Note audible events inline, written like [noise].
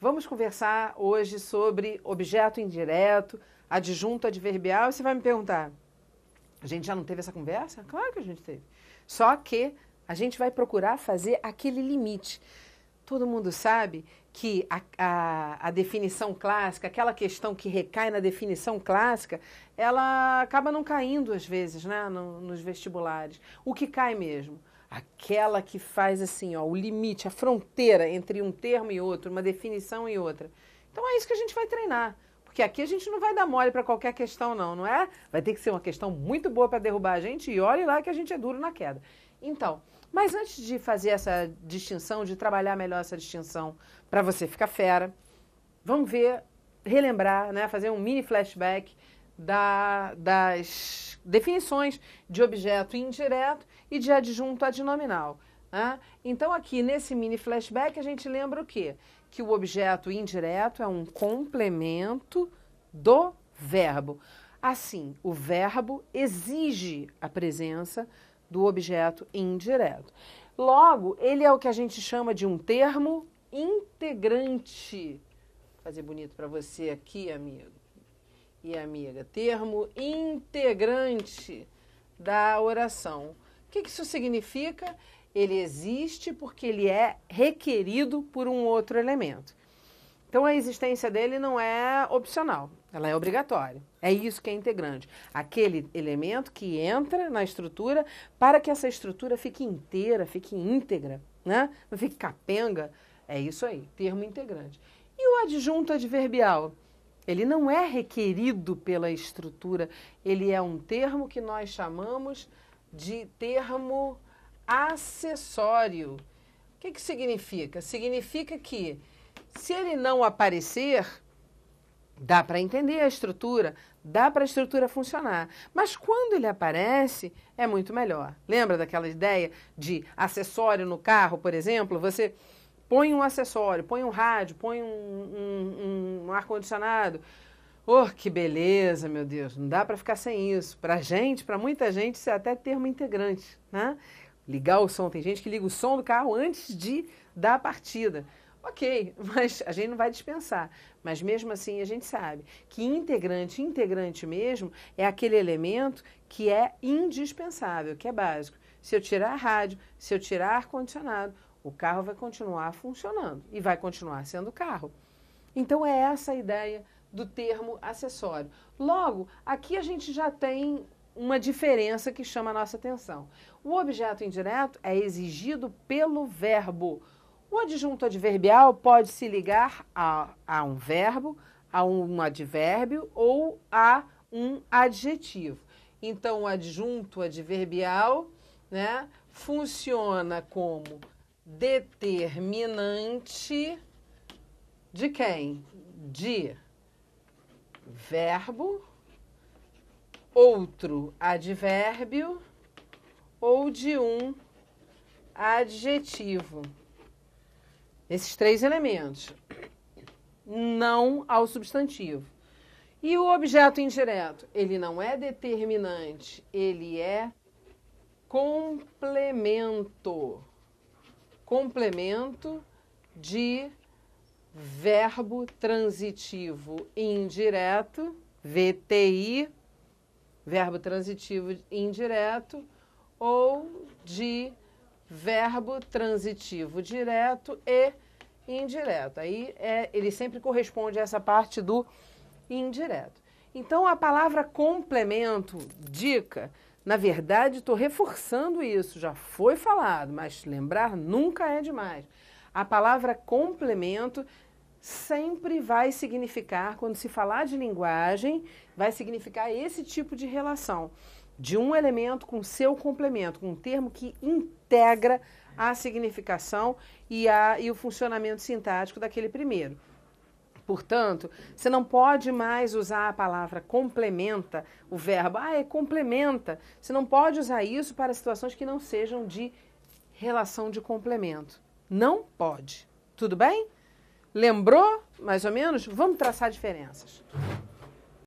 Vamos conversar hoje sobre objeto indireto, adjunto adverbial. E você vai me perguntar: a gente já não teve essa conversa? Claro que a gente teve. Só que a gente vai procurar fazer aquele limite. Todo mundo sabe que a, a, a, definição clássica, aquela questão que recai na definição clássica, ela acaba não caindo às vezes né, no, nos vestibulares. O que cai mesmo? aquela que faz assim, ó, o limite, a fronteira entre um termo e outro, uma definição e outra. Então é isso que a gente vai treinar. Porque aqui a gente não vai dar mole para qualquer questão, não, não é? Vai ter que ser uma questão muito boa para derrubar a gente e olhe lá que a gente é duro na queda. Então, mas antes de fazer essa distinção, de trabalhar melhor essa distinção para você ficar fera, vamos ver, relembrar, né, fazer um mini flashback da, das definições de objeto indireto e de adjunto adnominal. Né? Então, aqui nesse mini flashback, a gente lembra o quê? Que o objeto indireto é um complemento do verbo. Assim, o verbo exige a presença do objeto indireto. Logo, ele é o que a gente chama de um termo integrante. Vou fazer bonito para você aqui, amigo e amiga, termo integrante da oração. O que isso significa? Ele existe porque ele é requerido por um outro elemento. Então a existência dele não é opcional, ela é obrigatória. É isso que é integrante. Aquele elemento que entra na estrutura para que essa estrutura fique inteira, fique íntegra, né? não fique capenga. É isso aí, termo integrante. E o adjunto adverbial? Ele não é requerido pela estrutura, ele é um termo que nós chamamos de termo acessório. O que, que significa? Significa que se ele não aparecer, dá para entender a estrutura, dá para a estrutura funcionar. Mas quando ele aparece, é muito melhor. Lembra daquela ideia de acessório no carro, por exemplo? Você Põe um acessório, põe um rádio, põe um, um, um ar-condicionado. Oh, que beleza, meu Deus, não dá para ficar sem isso. Para gente, para muita gente, isso é até termo integrante, né? Ligar o som, tem gente que liga o som do carro antes de dar a partida. Ok, [laughs] mas a gente não vai dispensar. Mas mesmo assim a gente sabe que integrante, integrante mesmo, é aquele elemento que é indispensável, que é básico. Se eu tirar rádio, se eu tirar ar-condicionado, o carro vai continuar funcionando e vai continuar sendo carro. Então é essa a ideia do termo acessório. Logo, aqui a gente já tem uma diferença que chama a nossa atenção. O objeto indireto é exigido pelo verbo. O adjunto adverbial pode se ligar a, a um verbo, a um advérbio ou a um adjetivo. Então, o adjunto adverbial né, funciona como determinante de quem? De verbo, outro advérbio ou de um adjetivo. Esses três elementos. Não ao substantivo. E o objeto indireto? Ele não é determinante, ele é complemento complemento de verbo transitivo indireto, VTI, verbo transitivo indireto, ou de verbo transitivo direto e indireto. Aí é, ele sempre corresponde a essa parte do indireto. Então a palavra complemento, dica, na verdade, estou reforçando isso, já foi falado, mas lembrar nunca é demais. A palavra complemento sempre vai significar, quando se falar de linguagem, vai significar esse tipo de relação de um elemento com seu complemento, com um termo que integra a significação e, a, e o funcionamento sintático daquele primeiro. Portanto, você não pode mais usar a palavra complementa, o verbo, ah, é complementa. Você não pode usar isso para situações que não sejam de relação de complemento. Não pode. Tudo bem? Lembrou, mais ou menos? Vamos traçar diferenças.